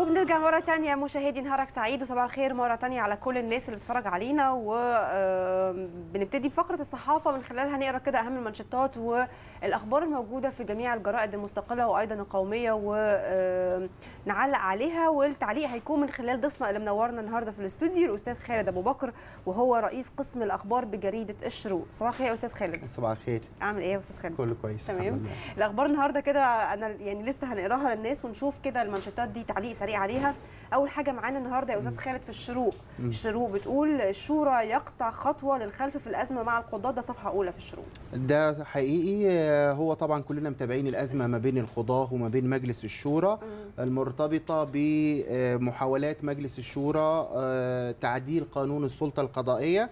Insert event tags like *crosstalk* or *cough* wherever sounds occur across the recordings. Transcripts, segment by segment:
وبنرجع مرة تانية مشاهدي نهارك سعيد وصباح الخير مرة تانية على كل الناس اللي بتتفرج علينا وبنبتدي بفقرة الصحافة من خلالها نقرا كده أهم المنشطات والأخبار الموجودة في جميع الجرائد المستقلة وأيضا القومية ونعلق عليها والتعليق هيكون من خلال ضيفنا اللي منورنا النهاردة في الاستوديو الأستاذ خالد أبو بكر وهو رئيس قسم الأخبار بجريدة الشروق صباح الخير يا أستاذ خالد صباح الخير عامل إيه يا أستاذ خالد؟ كله كويس تمام الأخبار النهاردة كده أنا يعني لسه هنقراها للناس ونشوف كده المنشطات دي تعليق سريع سريع عليها اول حاجه معانا النهارده يا استاذ خالد في الشروق الشروق بتقول الشورى يقطع خطوه للخلف في الازمه مع القضاه ده صفحه اولى في الشروق ده حقيقي هو طبعا كلنا متابعين الازمه ما بين القضاه وما بين مجلس الشورى المرتبطه بمحاولات مجلس الشورى آه، تعديل قانون السلطه القضائيه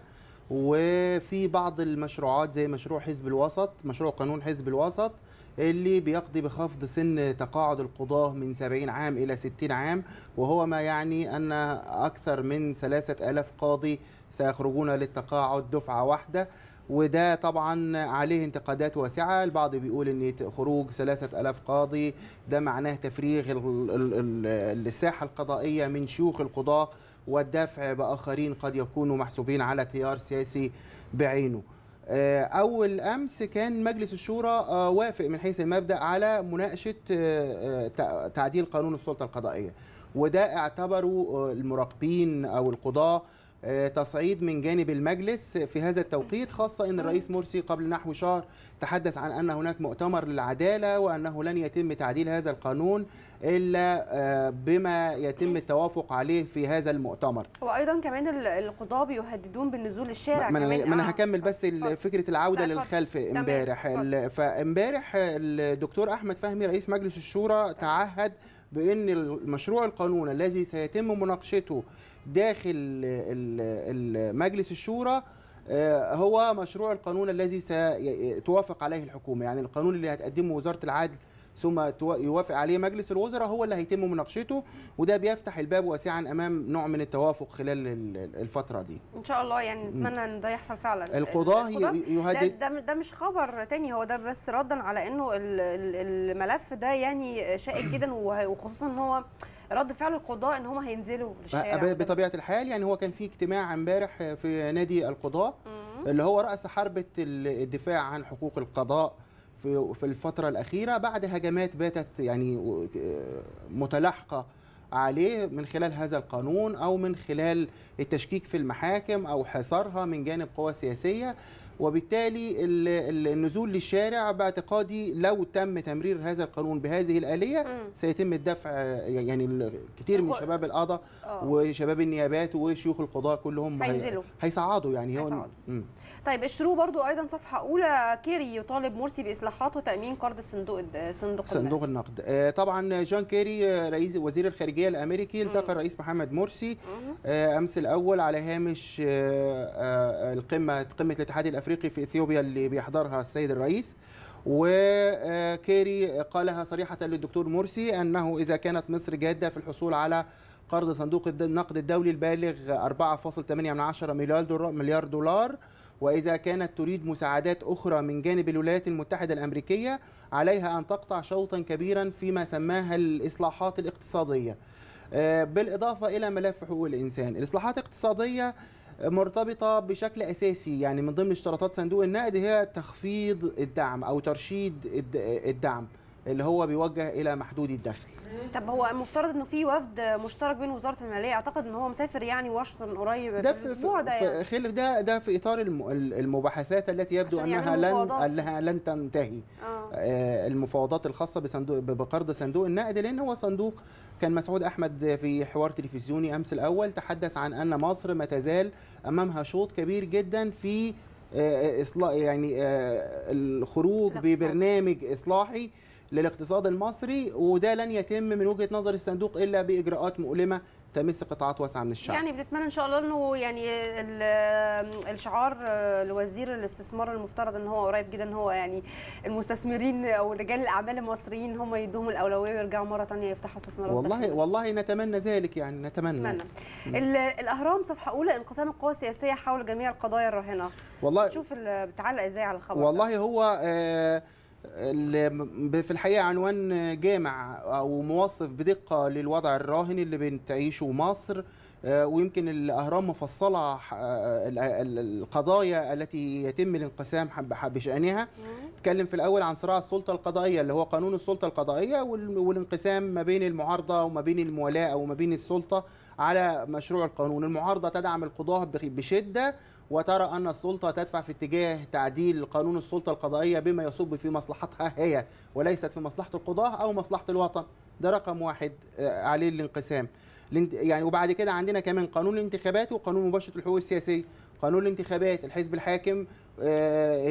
وفي بعض المشروعات زي مشروع حزب الوسط مشروع قانون حزب الوسط اللي بيقضي بخفض سن تقاعد القضاة من 70 عام إلى 60 عام وهو ما يعني أن أكثر من 3000 قاضي سيخرجون للتقاعد دفعة واحدة وده طبعا عليه انتقادات واسعة البعض بيقول ان خروج 3000 قاضي ده معناه تفريغ الساحة القضائية من شيوخ القضاة والدفع بآخرين قد يكونوا محسوبين على تيار سياسي بعينه آه، اول امس كان مجلس الشورى آه، وافق من حيث المبدا على مناقشه آه، تعديل قانون السلطه القضائيه وده اعتبره المراقبين او القضاه آه، تصعيد من جانب المجلس في هذا التوقيت خاصة أن الرئيس مرسي قبل نحو شهر تحدث عن أن هناك مؤتمر للعدالة وأنه لن يتم تعديل هذا القانون إلا آه، بما يتم التوافق عليه في هذا المؤتمر وأيضا كمان القضاة بيهددون بالنزول الشارع ما كمان أنا آه. هكمل بس فكرة العودة للخلف امبارح فامبارح الدكتور أحمد فهمي رئيس مجلس الشورى تعهد بأن المشروع القانون الذي سيتم مناقشته داخل مجلس الشورى آه، هو مشروع القانون الذي ستوافق عليه الحكومه يعني القانون اللي هتقدمه وزاره العدل ثم يوافق عليه مجلس الوزراء هو اللي هيتم مناقشته وده بيفتح الباب واسعا امام نوع من التوافق خلال الفتره دي ان شاء الله يعني نتمنى ان ده يحصل فعلا القضاة يهدد ده, ده مش خبر تاني هو ده بس ردا على انه الملف ده يعني شائك جدا وخصوصا ان هو رد فعل القضاء ان هم هينزلوا للشارع بطبيعه الحال يعني هو كان في اجتماع امبارح في نادي القضاء اللي هو راس حربه الدفاع عن حقوق القضاء في في الفتره الاخيره بعد هجمات باتت يعني متلاحقه عليه من خلال هذا القانون او من خلال التشكيك في المحاكم او حصارها من جانب قوى سياسيه وبالتالي النزول للشارع باعتقادي لو تم تمرير هذا القانون بهذه الآلية سيتم الدفع آه، يعني كتير من شباب القضاء آه. وشباب النيابات وشيوخ القضاء كلهم هينزلوا هيصعدوا يعني هيصعدوا. طيب الشروق برضو ايضا صفحه اولى كيري يطالب مرسي باصلاحات وتامين قرض الصندوق صندوق صندوق النقد آه، طبعا جون كيري آه، رئيس وزير الخارجيه الامريكي التقى الرئيس محمد مرسي آه، امس الاول على هامش القمه قمه الاتحاد الافريقي في اثيوبيا اللي بيحضرها السيد الرئيس وكيري قالها صريحه للدكتور مرسي انه اذا كانت مصر جاده في الحصول على قرض صندوق النقد الدولي البالغ 4.8 مليار مليار دولار وإذا كانت تريد مساعدات أخرى من جانب الولايات المتحدة الأمريكية عليها أن تقطع شوطا كبيرا فيما سماها الإصلاحات الاقتصادية آه، بالإضافة إلى ملف حقوق الإنسان الإصلاحات الاقتصادية مرتبطة بشكل أساسي يعني من ضمن اشتراطات صندوق النقد هي تخفيض الدعم أو ترشيد الدعم اللي هو بيوجه الى محدودي الدخل طب هو المفترض انه في وفد مشترك بين وزاره الماليه اعتقد ان هو مسافر يعني واشنطن قريب ده في الاسبوع ده يعني خلف ده ده في اطار المباحثات التي يبدو انها لن انها لن تنتهي آه. آه المفاوضات الخاصه بصندوق بقرض صندوق النقد لان هو صندوق كان مسعود احمد في حوار تلفزيوني امس الاول تحدث عن ان مصر ما تزال امامها شوط كبير جدا في آه، اصلاح يعني آه، الخروج ببرنامج اصلاحي للاقتصاد المصري وده لن يتم من وجهه نظر الصندوق الا باجراءات مؤلمه تمس قطاعات واسعه من الشعب. يعني بنتمنى ان شاء الله انه يعني الشعار آه، لوزير الاستثمار المفترض ان هو قريب جدا ان هو يعني المستثمرين او رجال الاعمال المصريين هم يدوهم الاولويه ويرجعوا مره ثانيه يفتحوا استثمارات والله والله نتمنى ذلك يعني نتمنى. نتمنى. الاهرام صفحه اولى انقسام القوى السياسيه حول جميع القضايا الراهنه. والله شوف بتعلق ازاي على الخبر والله ده. هو آه اللي في الحقيقه عنوان جامع او موصف بدقه للوضع الراهن اللي بتعيشه مصر آه، ويمكن الاهرام مفصله آه، آه، القضايا التي يتم الانقسام بشانها اتكلم في الاول عن صراع السلطه القضائيه اللي هو قانون السلطه القضائيه والانقسام ما بين المعارضه وما بين الموالاه او ما بين السلطه على مشروع القانون المعارضه تدعم القضاه بشده وترى أن السلطة تدفع في اتجاه تعديل قانون السلطة القضائية بما يصب في مصلحتها هي وليست في مصلحة القضاة أو مصلحة الوطن ده رقم واحد عليه الانقسام يعني وبعد كده عندنا كمان قانون الانتخابات وقانون مباشره الحقوق السياسيه قانون الانتخابات الحزب الحاكم آه،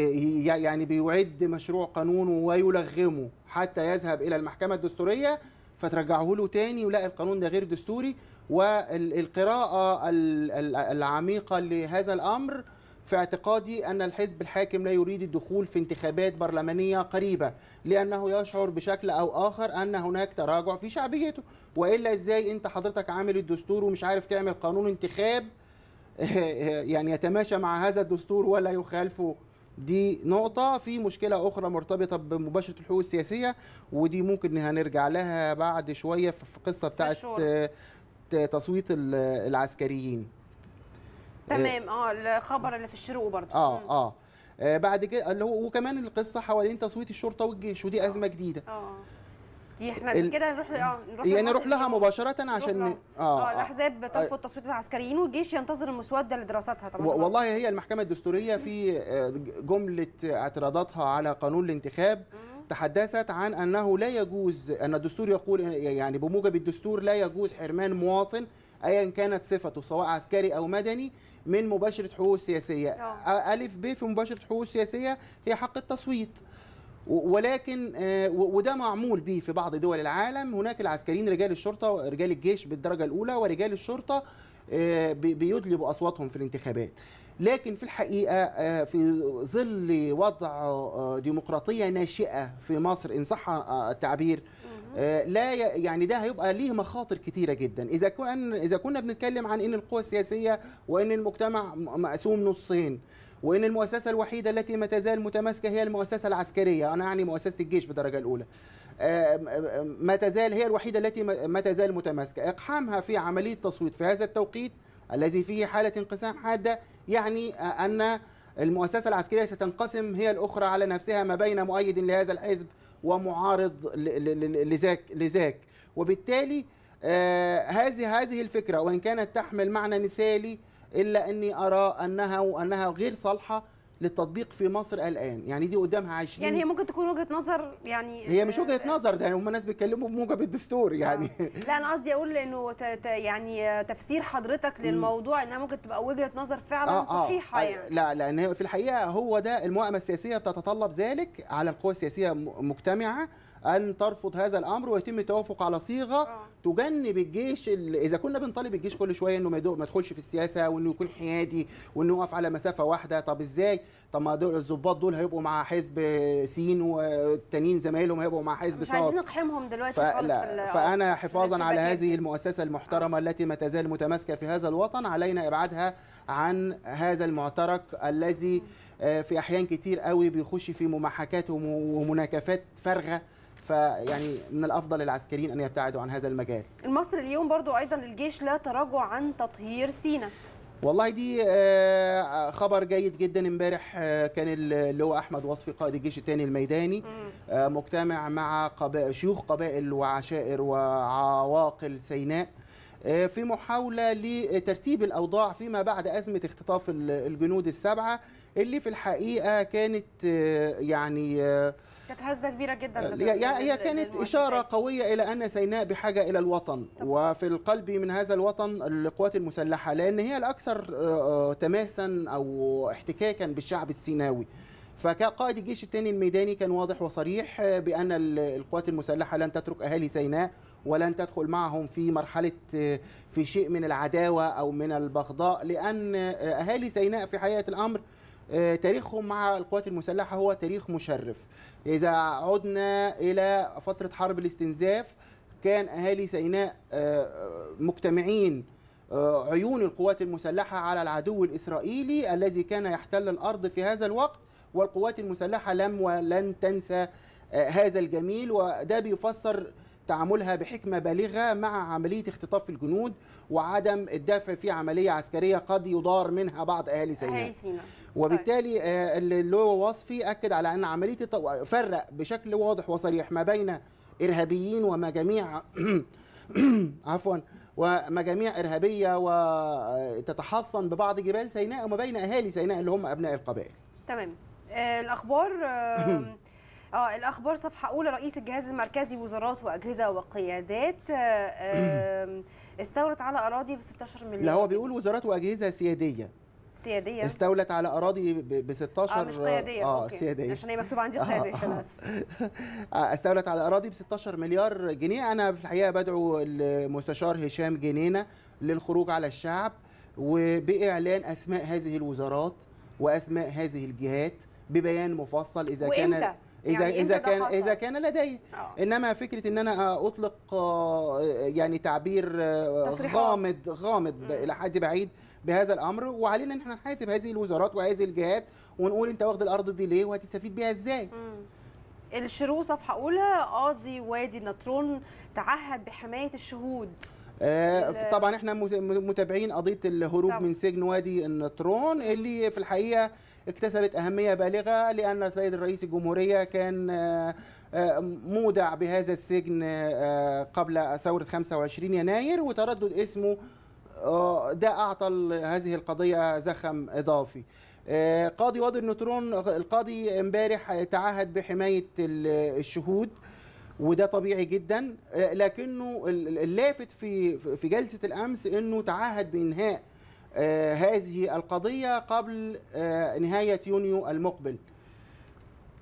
يعني بيعد مشروع قانون ويلغمه حتى يذهب الى المحكمه الدستوريه فترجعه له تاني ولا القانون ده غير دستوري والقراءه العميقه لهذا الامر في اعتقادي أن الحزب الحاكم لا يريد الدخول في انتخابات برلمانية قريبة لأنه يشعر بشكل أو آخر أن هناك تراجع في شعبيته وإلا إزاي أنت حضرتك عامل الدستور ومش عارف تعمل قانون انتخاب *laughs* يعني يتماشى مع هذا الدستور ولا يخالفه دي نقطة في مشكلة أخرى مرتبطة بمباشرة الحقوق السياسية ودي ممكن هنرجع لها بعد شوية في قصة بتاعت تصويت العسكريين إيه. تمام اه الخبر اللي في الشروق برضه آه،, اه اه بعد كده اللي هو وكمان القصه حوالين تصويت الشرطه والجيش ودي أوه. ازمه آه. جديده اه دي احنا ال... كده نروح اه نروح يعني نروح لها مباشره عشان اه, آه, آه الاحزاب ترفض آه. تصويت العسكريين والجيش ينتظر المسوده لدراستها طبعا و... والله هي المحكمه الدستوريه في جمله اعتراضاتها على قانون الانتخاب تحدثت عن انه لا يجوز ان الدستور يقول يعني بموجب الدستور لا يجوز حرمان مواطن ايا كانت صفته سواء عسكري او مدني من مباشره حقوق سياسيه آه. الف ب في مباشره حقوق سياسيه هي حق التصويت ولكن آه، وده معمول به في بعض دول العالم هناك العسكريين رجال الشرطه رجال الجيش بالدرجه الاولى ورجال الشرطه آه، بيدلبوا اصواتهم في الانتخابات لكن في الحقيقه في ظل وضع ديمقراطيه ناشئه في مصر ان صح التعبير آه، لا يعني ده هيبقى ليه مخاطر كتيره جدا اذا كنا اذا كنا بنتكلم عن ان القوى السياسيه وان المجتمع مقسوم نصين وان المؤسسه الوحيده التي ما تزال متماسكه هي المؤسسه العسكريه انا اعني مؤسسه الجيش بالدرجه الاولى آه، آه، ما تزال هي الوحيده التي ما تزال متماسكه اقحامها في عمليه تصويت في هذا التوقيت الذي فيه حاله انقسام حاده يعني ان المؤسسه العسكريه ستنقسم هي الاخرى على نفسها ما بين مؤيد لهذا الحزب ومعارض لذاك لذاك وبالتالي آه، هذه هذه الفكره وان كانت تحمل معنى مثالي الا اني ارى انها انها غير صالحه للتطبيق في مصر الان يعني دي قدامها 20 يعني هي ممكن تكون وجهه نظر يعني هي مش آه، وجهه نظر ده يعني هم ناس بيتكلموا بموجب الدستور آه. يعني لا انا قصدي اقول انه يعني تفسير حضرتك للموضوع انها ممكن تبقى وجهه نظر فعلا آه, آه. صحيحه آه يعني لا لان في الحقيقه هو ده الموائمه السياسيه بتتطلب ذلك على القوى السياسيه مجتمعه ان ترفض هذا الامر ويتم التوافق على صيغه آه. تجنب الجيش اذا كنا بنطالب الجيش كل شويه انه ما يدخلش في السياسه وانه يكون حيادي وانه يقف على مسافه واحده طب ازاي طب ما دول الظباط دول هيبقوا مع حزب سين والتانيين زمايلهم هيبقوا مع حزب صاد مش عايزين نقحمهم دلوقتي ف... خالص فانا آه، حفاظا على هذه المؤسسه المحترمه آه. التي ما تزال متماسكه في هذا الوطن علينا ابعادها عن هذا المعترك الذي آه، في احيان كتير قوي بيخش في ممحكات ومناكفات فارغه فيعني من الافضل العسكريين ان يبتعدوا عن هذا المجال مصر اليوم برضو ايضا الجيش لا تراجع عن تطهير سينا والله دي آه، خبر جيد جدا امبارح آه، كان اللواء احمد وصفي قائد الجيش الثاني الميداني آه، مجتمع مع قبائل شيوخ قبائل وعشائر وعواقل سيناء في محاوله لترتيب الاوضاع فيما بعد ازمه اختطاف الجنود السبعه اللي في الحقيقه كانت يعني كانت هزه كبيره جدا هي كانت اشاره قويه الى ان سيناء بحاجه الى الوطن طبعا. وفي القلب من هذا الوطن القوات المسلحه لان هي الاكثر آه، آه، تماسا او احتكاكا بالشعب السيناوي فكقائد الجيش الثاني الميداني كان واضح وصريح آه، بان القوات المسلحه لن تترك اهالي سيناء ولن تدخل معهم في مرحله في شيء من العداوه او من البغضاء لان اهالي سيناء في حقيقه الامر تاريخهم مع القوات المسلحه هو تاريخ مشرف إذا عدنا إلى فترة حرب الاستنزاف كان أهالي سيناء آه، آه، مجتمعين آه، عيون القوات المسلحة على العدو الإسرائيلي الذي كان يحتل الأرض في هذا الوقت والقوات المسلحة لم ولن تنسى هذا الجميل وده بيفسر تعاملها بحكمة بالغة مع عملية اختطاف الجنود وعدم الدفع في عملية عسكرية قد يضار منها بعض أهالي سيناء طيب. وبالتالي آه، اللي هو وصفي اكد على ان عمليه فرق بشكل واضح وصريح ما بين ارهابيين ومجاميع *clears throat* عفوا ومجاميع ارهابيه وتتحصن آه، ببعض جبال سيناء وما بين اهالي سيناء اللي هم ابناء القبائل. تمام آه، الاخبار *clears throat* آه الاخبار صفحه اولى رئيس الجهاز المركزي وزارات واجهزه وقيادات استولت استورد على اراضي ب 16 مليون لا هو بيقول وزارات واجهزه سياديه سياديه استولت على اراضي ب 16 اه مش قياديه اه أوكي. سياديه عشان هي مكتوب عندي قياديه آه للاسف آه. *laughs* آه استولت على اراضي ب 16 مليار جنيه انا في الحقيقه بدعو المستشار هشام جنينه للخروج على الشعب وباعلان اسماء هذه الوزارات واسماء هذه الجهات ببيان مفصل اذا وإمتى؟ كانت اذا يعني اذا كان اذا كان لدي أوه. انما فكره ان انا اطلق آه، يعني تعبير آه، تصريحات. غامض غامض م. الى حد بعيد بهذا الامر وعلينا ان احنا نحاسب هذه الوزارات وهذه الجهات ونقول انت واخد الارض دي ليه وهتستفيد بيها ازاي م. صفحه اولى قاضي وادي النطرون تعهد بحمايه الشهود آه طبعا احنا متابعين قضيه الهروب طبعا. من سجن وادي النطرون اللي في الحقيقه اكتسبت أهمية بالغة لأن السيد الرئيس الجمهورية كان آه، آه، مودع بهذا السجن آه، قبل ثورة 25 يناير وتردد اسمه ده أعطى هذه القضية زخم إضافي قاضي وادي النترون القاضي امبارح تعهد بحماية الشهود وده طبيعي جدا لكنه اللافت في في جلسه الامس انه تعهد بانهاء آه، هذه القضية قبل آه، نهاية يونيو المقبل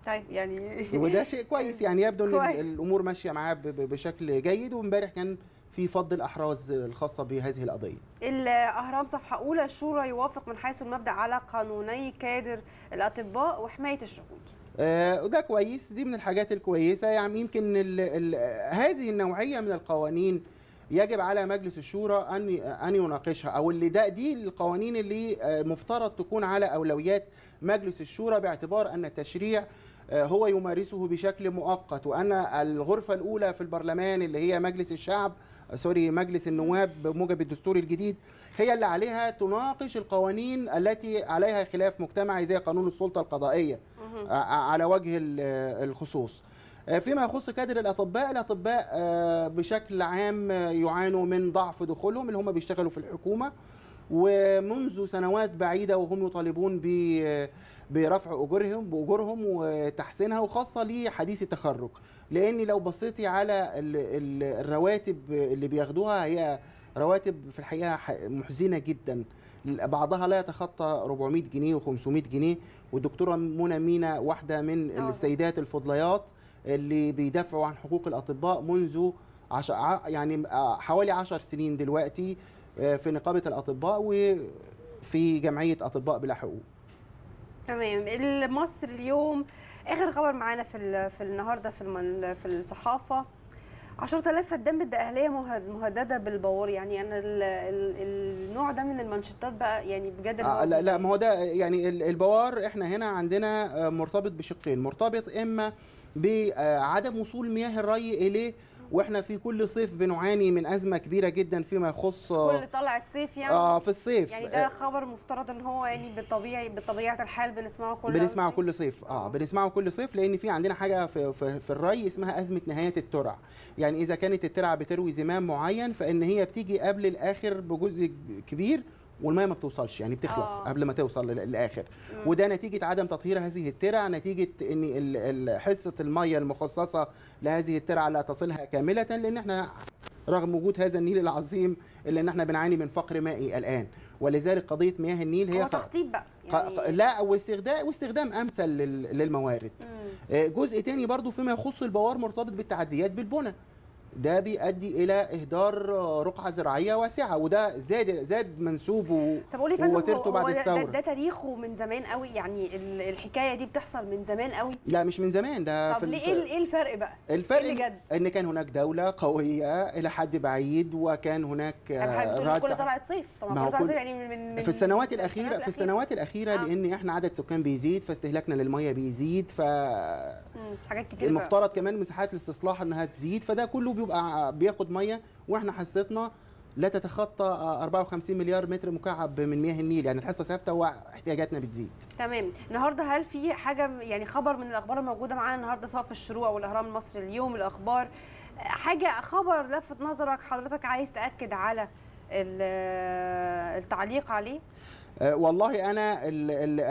طيب يعني *laughs* وده شيء كويس يعني يبدو كويس. ان الامور ماشيه معاه بشكل جيد وامبارح كان في فض الاحراز الخاصه بهذه القضيه. الاهرام صفحه اولى الشورى يوافق من حيث المبدا على قانوني كادر الاطباء وحمايه الشهود. آه، وده كويس دي من الحاجات الكويسه يعني يمكن هذه النوعيه من القوانين يجب على مجلس الشورى ان ان يناقشها او اللي ده دي القوانين اللي آه، مفترض تكون على اولويات مجلس الشورى باعتبار ان التشريع آه، هو يمارسه بشكل مؤقت وان الغرفه الاولى في البرلمان اللي هي مجلس الشعب آه، سوري مجلس النواب بموجب الدستور الجديد هي اللي عليها تناقش القوانين التي عليها خلاف مجتمعي زي قانون السلطه القضائيه على وجه الخصوص آه، فيما يخص كادر الاطباء الاطباء آه، بشكل عام آه، يعانوا من ضعف دخولهم اللي هم بيشتغلوا في الحكومه ومنذ سنوات بعيده وهم يطالبون برفع اجورهم باجورهم وتحسينها وخاصه لحديث التخرج لان لو بصيتي على الرواتب اللي بياخدوها هي رواتب في الحقيقه محزنه جدا بعضها لا يتخطى 400 جنيه و500 جنيه والدكتوره منى مينا واحده من السيدات الفضليات اللي بيدافعوا عن حقوق الاطباء منذ يعني آه، حوالي 10 سنين دلوقتي آه، في نقابه الاطباء وفي جمعيه اطباء بلا حقوق. تمام مصر اليوم اخر خبر معانا في في النهارده في في الصحافه 10000 فدان بدا اهليه مهدده بالبوار يعني انا النوع ده من المانشيتات بقى يعني بجد آه لا لا ما هو ده يعني البوار احنا هنا عندنا آه، مرتبط بشقين مرتبط اما بعدم وصول مياه الري اليه واحنا في كل صيف بنعاني من ازمه كبيره جدا فيما يخص كل طلعه صيف يعني اه في الصيف يعني ده خبر مفترض ان هو يعني بالطبيعي بطبيعه الحال بنسمعه كل بنسمعه كل صيف آه،, اه بنسمعه كل صيف لان في عندنا حاجه في, في, في الري اسمها ازمه نهايه الترع يعني اذا كانت الترعه بتروي زمام معين فان هي بتيجي قبل الاخر بجزء كبير والميه ما بتوصلش يعني بتخلص أوه. قبل ما توصل للاخر مم. وده نتيجه عدم تطهير هذه الترع نتيجه ان حصه الميه المخصصه لهذه الترع لا تصلها كامله لان احنا رغم وجود هذا النيل العظيم الا ان احنا بنعاني من فقر مائي الان ولذلك قضيه مياه النيل هي هو تخطيط بقى يعني لا واستخدام واستخدام امثل للموارد مم. آه، جزء تاني برضو فيما يخص البوار مرتبط بالتعديات بالبنى ده بيؤدي الى اهدار رقعه زراعيه واسعه وده زاد زاد منسوبه طب قولي ووتيرته بعد الثوره ده, ده تاريخه من زمان قوي يعني الحكايه دي بتحصل من زمان قوي لا مش من زمان ده طب في ليه ايه الفرق بقى إيه الفرق إيه جد؟ ان كان هناك دوله قويه الى حد بعيد وكان هناك رد آه، كل طلعت صيف طبعا كل طلعت صيف يعني من, من في السنوات الاخيره في السنوات الاخيره آه. لان احنا عدد سكان بيزيد فاستهلاكنا للميه بيزيد ف حاجات كتير المفترض بقى. كمان مساحات الاستصلاح انها تزيد فده كله بيبقى آه، آه، بياخد ميه واحنا حصتنا لا تتخطى 54 آه، مليار متر مكعب من مياه النيل يعني الحصه ثابته واحتياجاتنا بتزيد تمام النهارده هل في حاجه يعني خبر من الاخبار الموجوده معانا النهارده سواء في الشروع او الاهرام المصري اليوم الاخبار حاجه خبر لفت نظرك حضرتك عايز تاكد على التعليق عليه آه، والله انا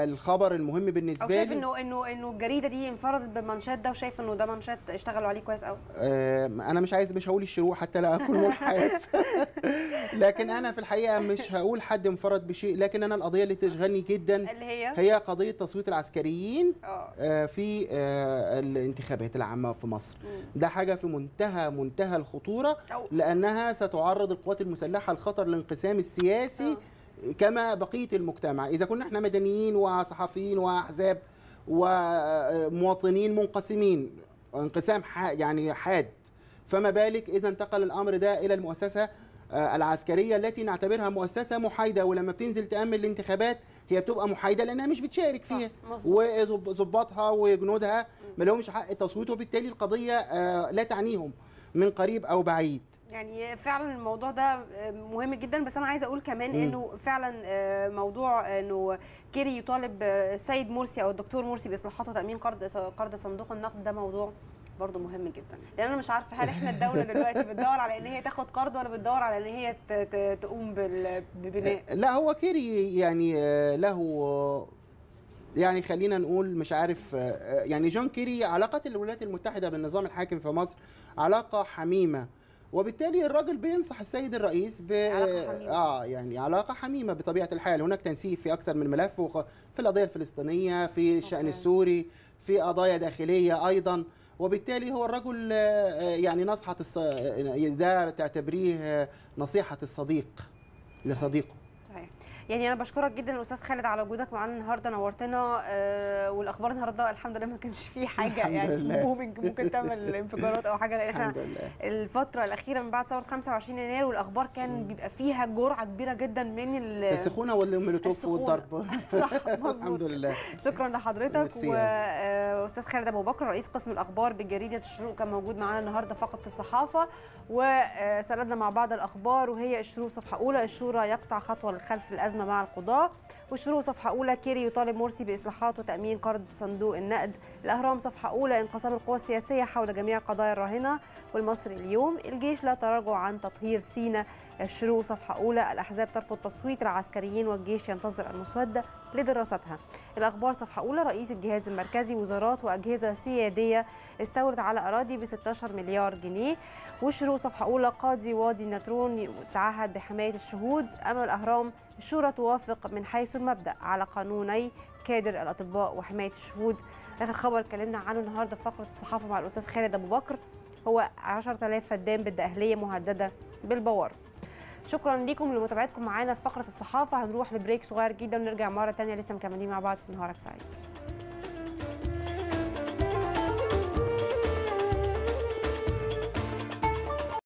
الخبر المهم بالنسبه لي شايف انه انه انه الجريده دي انفردت بالمنشات ده وشايف انه ده منشات اشتغلوا عليه كويس قوي آه، انا مش عايز مش هقول الشروق حتى لا اكون منحاز *laughs* لكن انا في الحقيقه مش هقول حد انفرد بشيء لكن انا القضيه اللي بتشغلني جدا اللي هي هي قضيه تصويت العسكريين آه. في الانتخابات العامه في مصر ده حاجه في منتهى منتهى الخطوره لانها ستعرض القوات المسلحه لخطر الانقسام السياسي أوه. كما بقيه المجتمع اذا كنا احنا مدنيين وصحفيين واحزاب ومواطنين منقسمين انقسام يعني حاد فما بالك اذا انتقل الامر ده الى المؤسسه آه، العسكريه التي نعتبرها مؤسسه محايده ولما بتنزل تامن الانتخابات هي بتبقى محايده لانها مش بتشارك فيها وظباطها وجنودها ما لهمش حق التصويت وبالتالي القضيه آه، لا تعنيهم من قريب او بعيد يعني فعلا الموضوع ده مهم جدا بس انا عايزه اقول كمان م. انه فعلا آه، موضوع انه كيري يطالب السيد آه، مرسي او الدكتور مرسي باصلاحات وتامين قرض قرض صندوق النقد ده موضوع برضه مهم جدا لان انا مش عارفه هل احنا الدوله *laughs* دلوقتي بتدور على ان هي تاخد قرض ولا بتدور على ان هي تقوم ببناء آه، لا هو كيري يعني له يعني خلينا نقول مش عارف يعني جون كيري علاقات الولايات المتحدة بالنظام الحاكم في مصر علاقه حميمه وبالتالي الراجل بينصح السيد الرئيس ب اه يعني علاقه حميمه بطبيعه الحال هناك تنسيق في اكثر من ملف وخ... في القضيه الفلسطينيه في الشان أوكي. السوري في قضايا داخليه ايضا وبالتالي هو الرجل آه، يعني نصحه الص... ده تعتبريه نصيحه الصديق لصديقه يعني انا بشكرك جدا الاستاذ خالد على وجودك معانا النهارده نورتنا آه، والاخبار النهارده الحمد لله ما كانش فيه حاجه يعني بومنج *laughs* ممكن تعمل انفجارات او حاجه لان احنا الفتره الاخيره من بعد ثوره 25 يناير والاخبار كان بيبقى فيها جرعه كبيره جدا من السخونه والمولوتوف والضرب *laughs* صح الحمد لله شكرا لحضرتك واستاذ خالد ابو بكر رئيس قسم الاخبار بجريده الشروق كان موجود معانا النهارده فقط الصحافه وسردنا مع بعض الاخبار وهي الشروق صفحه اولى الشورى يقطع خطوه للخلف الازمه الأزمة مع القضاء وشروق صفحة أولى كيري يطالب مرسي بإصلاحات وتأمين قرض صندوق النقد الأهرام صفحة أولى انقسام القوى السياسية حول جميع قضايا الراهنة والمصري اليوم الجيش لا تراجع عن تطهير سينا الشروق صفحة أولى الأحزاب ترفض تصويت العسكريين والجيش ينتظر المسودة لدراستها الأخبار صفحة أولى رئيس الجهاز المركزي وزارات وأجهزة سيادية استولت على أراضي ب 16 مليار جنيه وشروق صفحة أولى قاضي وادي نترون تعهد بحماية الشهود أما الأهرام الشورى توافق من حيث المبدأ على قانوني كادر الأطباء وحماية الشهود آخر خبر اتكلمنا عنه النهاردة في فقرة الصحافة مع الأستاذ خالد أبو بكر هو 10000 فدان بالدقهلية مهددة بالبوار شكرا لكم لمتابعتكم معانا في فقرة الصحافة هنروح لبريك صغير جدا ونرجع مرة تانية لسه مكملين مع بعض في نهارك سعيد